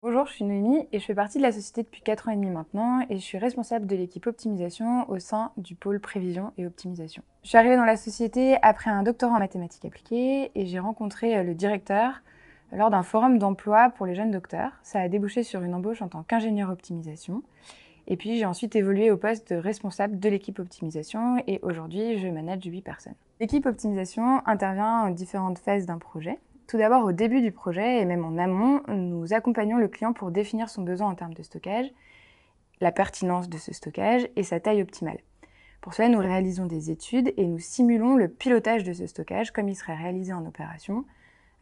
Bonjour, je suis Noémie et je fais partie de la société depuis 4 ans et demi maintenant et je suis responsable de l'équipe optimisation au sein du pôle prévision et optimisation. Je suis arrivée dans la société après un doctorat en mathématiques appliquées et j'ai rencontré euh, le directeur lors d'un forum d'emploi pour les jeunes docteurs. Ça a débouché sur une embauche en tant qu'ingénieur optimisation. Et puis j'ai ensuite évolué au poste de responsable de l'équipe optimisation et aujourd'hui je manage 8 personnes. L'équipe optimisation intervient en différentes phases d'un projet. Tout d'abord, au début du projet et même en amont, nous accompagnons le client pour définir son besoin en termes de stockage, la pertinence de ce stockage et sa taille optimale. Pour cela, nous réalisons des études et nous simulons le pilotage de ce stockage comme il serait réalisé en opération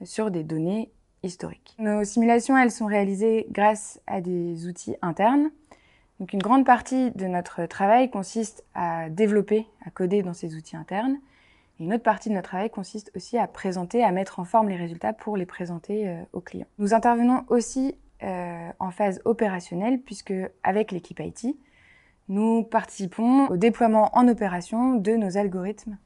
sur des données historiques. Nos simulations, elles sont réalisées grâce à des outils internes. Donc une grande partie de notre travail consiste à développer, à coder dans ces outils internes une autre partie de notre travail consiste aussi à présenter, à mettre en forme les résultats pour les présenter euh, aux clients. Nous intervenons aussi euh, en phase opérationnelle puisque avec l'équipe IT, nous participons au déploiement en opération de nos algorithmes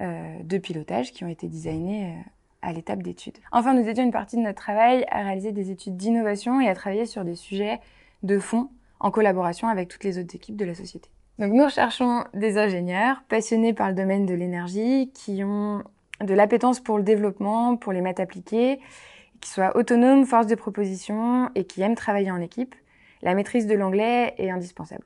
euh, de pilotage qui ont été designés à l'étape d'études. Enfin, nous étions une partie de notre travail à réaliser des études d'innovation et à travailler sur des sujets de fond en collaboration avec toutes les autres équipes de la société. Donc nous recherchons des ingénieurs passionnés par le domaine de l'énergie, qui ont de l'appétence pour le développement, pour les maths appliquées, qui soient autonomes, force de proposition et qui aiment travailler en équipe. La maîtrise de l'anglais est indispensable.